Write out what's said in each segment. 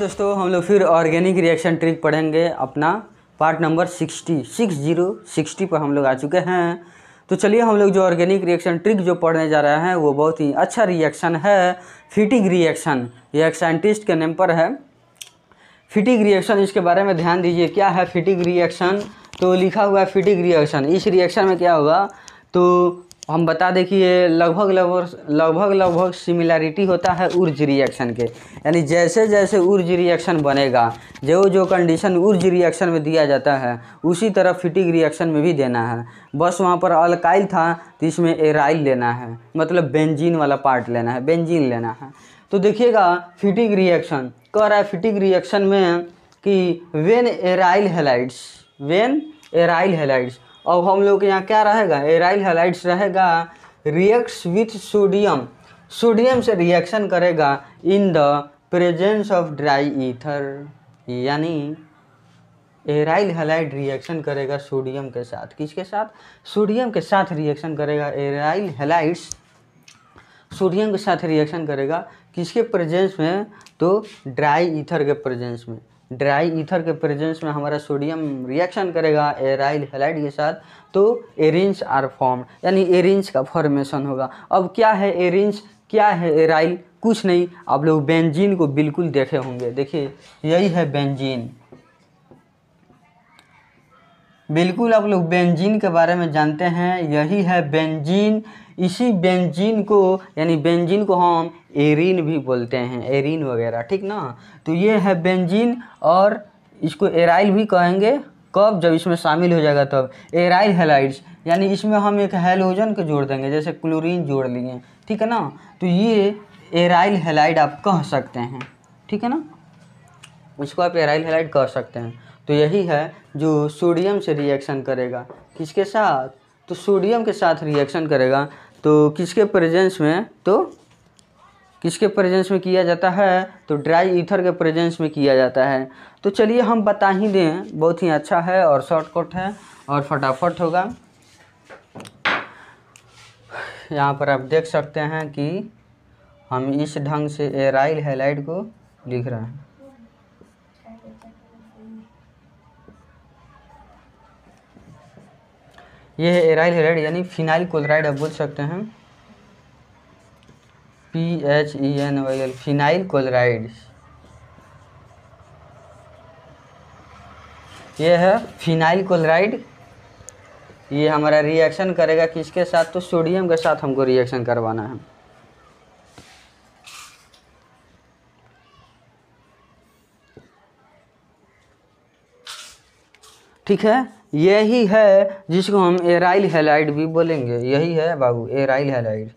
दोस्तों हम लोग फिर ऑर्गेनिक रिएक्शन ट्रिक पढ़ेंगे अपना part number sixty six zero sixty पर हम लोग आ चुके हैं तो चलिए हम लोग जो ऑर्गेनिक रिएक्शन ट्रिक जो पढ़ने जा रहे हैं वो बहुत ही अच्छा रिएक्शन है फिटिक रिएक्शन ये एक साइंटिस्ट के नेम पर है फिटिक रिएक्शन इसके बारे में ध्यान दीजिए क्या है फिटिक रिएक्शन तो लिखा हुआ है फिटिक रिएक्शन इस रिएक्शन में क्या होगा तो हम बता दें कि ये लगभग लगभग लगभग लगभग सिमिलैरिटी होता है उर्ज रिएक्शन के यानी जैसे जैसे उर्ज रिएक्शन बनेगा जो जो कंडीशन उर्ज रिएक्शन में दिया जाता है उसी तरह फिटिक रिएक्शन में भी देना है बस वहाँ पर अलकाइल था तो इसमें एराइल लेना है मतलब बेंजीन वाला पार्ट लेना है बेंजीन लेना है तो देखिएगा फिटिक रिएक्शन कह रहा है फिटिक रिएक्शन में कि when aryl halides when aryl halides अब हम लोग के यहाँ क्या रहेगा एराइल हेलाइट्स रहेगा रिएक्ट्स विथ सोडियम सोडियम से रिएक्शन करेगा in the presence of dry ether यानी एराइल हेलाइट रिएक्शन करेगा सोडियम के साथ किसके साथ सोडियम के साथ रिएक्शन करेगा एराइल हेलाइट्स सोडियम के साथ रिएक्शन करेगा किसके प्रेजेंस में तो ड्राई ईथर के प्रेजेंस में ड्राई ईथर के प्रेजेंस में हमारा सोडियम रिएक्शन करेगा एराइल हेलाइड के साथ तो एरिन्स आर फॉर्म यानी एरिंज का फॉर्मेशन होगा अब क्या है एरिन्स क्या है एराइल कुछ नहीं आप लोग बेंजीन को बिल्कुल देखे होंगे देखिए यही है बेंजीन बिल्कुल आप लोग बेंजीन के बारे में जानते हैं यही है बेंजीन इसी बेंजीन को यानी बेंजीन को हम एरिन भी बोलते हैं एरिन वगैरह ठीक ना तो ये है बेंजीन और इसको एराइल भी कहेंगे कब जब इसमें शामिल हो जाएगा तब एराइल हेलाइड्स यानी इसमें हम एक हेलोजन को जोड़ देंगे जैसे क्लोरीन जोड़ लिए ठीक है ना तो ये एराइल हेलाइड आप कह सकते हैं ठीक है ना इसको आप एराइल हेलाइड कह सकते हैं तो यही है जो सोडियम से रिएक्शन करेगा किसके साथ तो सोडियम के साथ रिएक्शन करेगा तो किसके प्रेजेंस में तो किसके प्रेजेंस में किया जाता है तो ड्राई ईथर के प्रेजेंस में किया जाता है तो चलिए हम बता ही दें बहुत ही अच्छा है और शॉर्टकट है और फटाफट होगा यहाँ पर आप देख सकते हैं कि हम इस ढंग से एराइल हेलाइड को लिख रहे हैं ये है एराइल हेराइड यानी फिनाइल क्लोराइड आप बोल सकते हैं P H E N Y L phenyl chloride ये है फिनाइल क्लोराइड ये हमारा रिएक्शन करेगा किसके साथ तो सोडियम के साथ हमको रिएक्शन करवाना है ठीक है यही है जिसको हम एराइल हेलाइड भी बोलेंगे यही है बाबू aryl halide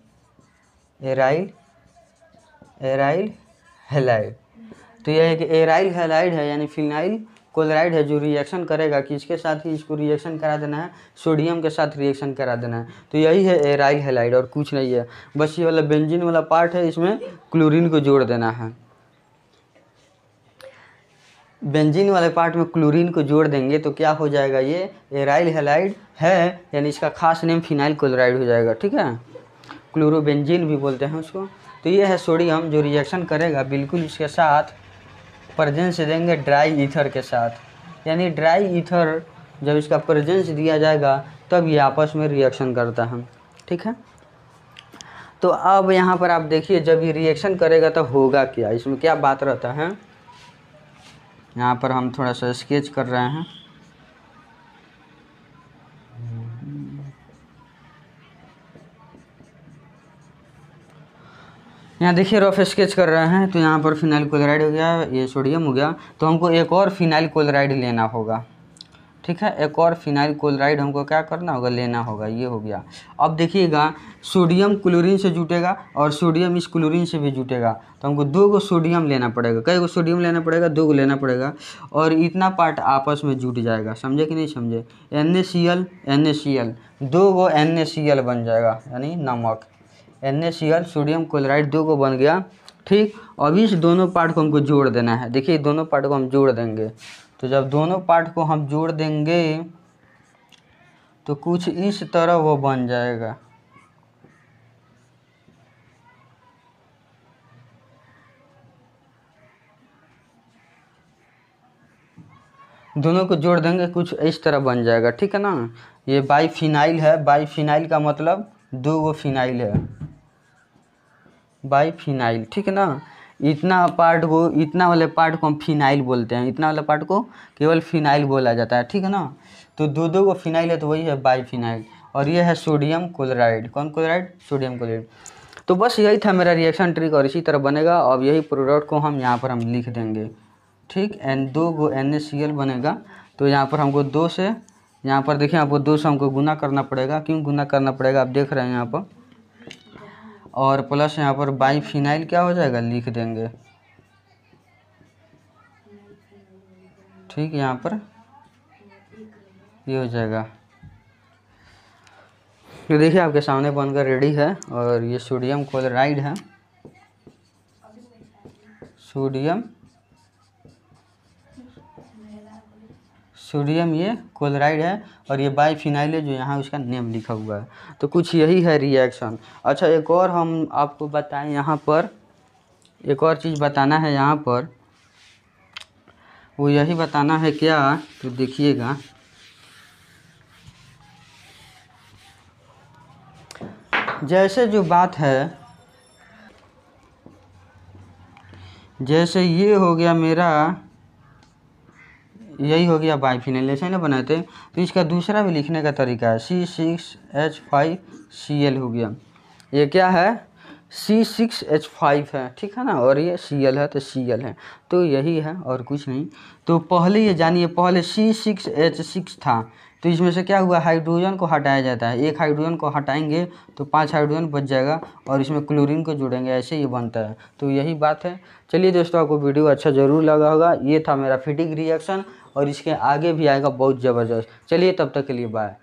aryl aryl halide तो यह है कि एराइल हेलाइड है यानी फिनाइल क्लोराइड है जो रिएक्शन करेगा कि इसके साथ ही इसको रिएक्शन करा देना है सोडियम के साथ रिएक्शन करा देना है तो यही है एराइल हेलाइड और कुछ नहीं है बस ये वाला बेंजिन वाला पार्ट है इसमें क्लोरीन को जोड़ देना है बेंजीन वाले पार्ट में क्लोरीन को जोड़ देंगे तो क्या हो जाएगा ये एराइल हेलाइड है यानी इसका खास नेम फिनाइल क्लोराइड हो जाएगा ठीक है क्लोरोबेंजीन भी बोलते हैं उसको तो ये है सोडियम जो रिएक्शन करेगा बिल्कुल इसके साथ प्रजेंस देंगे ड्राई ईथर के साथ यानी ड्राई ईथर जब इसका प्रजेंस दिया जाएगा तब ये आपस में रिएक्शन करता है ठीक है तो अब यहाँ पर आप देखिए जब ये रिएक्शन करेगा तो होगा क्या इसमें क्या बात रहता है यहाँ पर हम थोड़ा सा स्केच कर रहे हैं यहाँ देखिए रफ स्केच कर रहे हैं तो यहाँ पर फिनाइल क्लोराइड हो गया ये सोडियम हो गया तो हमको एक और फिनाइल क्लोराइड लेना होगा ठीक है एक और फिनाइल क्लोराइड हमको क्या करना होगा लेना होगा ये हो गया अब देखिएगा सोडियम क्लोरीन से जुटेगा और सोडियम इस क्लोरीन से भी जुटेगा तो हमको दो गो सोडियम लेना पड़ेगा कई गो सोडियम लेना पड़ेगा दो गो लेना पड़ेगा और इतना पार्ट आपस में जुट जाएगा समझे कि नहीं समझे N A C L N A C L दो गो एन ए सी एल बन जाएगा यानी नमक N A C L sodium chloride दो गो बन गया ठीक अब इस दोनों पार्ट को हमको जोड़ देना है देखिए दोनों पार्ट को हम जोड़ देंगे तो जब दोनों पार्ट को हम जोड़ देंगे तो कुछ इस तरह वो बन जाएगा दोनों को जोड़ देंगे कुछ इस तरह बन जाएगा ठीक है ना ये बाई फिनाइल है बाई फिनाइल का मतलब दो वो फिनाइल है बाई फिनाइल ठीक है ना इतना पार्ट को इतना वाले पार्ट को हम फिनाइल बोलते हैं इतना वाले पार्ट को केवल फिनाइल बोला जाता है ठीक है ना तो दो दो को फिनाइल है तो वही है बाईफिनाइल और ये है सोडियम क्लोराइड कौन क्लोराइड सोडियम क्लोराइड तो बस यही था मेरा रिएक्शन ट्रिक और इसी तरह बनेगा और यही प्रोडक्ट को हम यहाँ पर हम लिख देंगे ठीक एन दो गो एन बनेगा तो यहाँ पर हमको दो से यहाँ पर देखिए आपको दो से हमको गुना करना पड़ेगा क्यों गुना करना पड़ेगा आप देख रहे हैं यहाँ पर और प्लस यहाँ पर बाई फिनाइल क्या हो जाएगा लिख देंगे ठीक यहाँ पर ये हो जाएगा ये देखिए आपके सामने बनकर रेडी है और ये सोडियम क्लोराइड है सोडियम सोडियम ये क्लोराइड है और ये बाईफिनाइल है जो यहाँ उसका नेम लिखा हुआ है तो कुछ यही है रिएक्शन अच्छा एक और हम आपको बताएं यहाँ पर एक और चीज़ बताना है यहाँ पर वो यही बताना है क्या तो देखिएगा जैसे जो बात है जैसे ये हो गया मेरा यही हो गया बाईफिनल ऐसे ना बनाते तो इसका दूसरा भी लिखने का तरीका है C six H five C L हो गया ये क्या है सी सिक्स एच फाइव है ठीक है ना और ये सी एल है तो सी एल है तो यही है और कुछ नहीं तो पहले ये जानिए पहले सी सिक्स एच सिक्स था तो इसमें से क्या हुआ हाइड्रोजन को हटाया जाता है एक हाइड्रोजन को हटाएंगे तो पांच हाइड्रोजन बच जाएगा और इसमें क्लोरीन को जोड़ेंगे ऐसे ये बनता है तो यही बात है चलिए दोस्तों आपको वीडियो अच्छा ज़रूर लगा होगा ये था मेरा फिटिक रिएक्शन और इसके आगे भी आएगा बहुत ज़बरदस्त चलिए तब तक के लिए बाय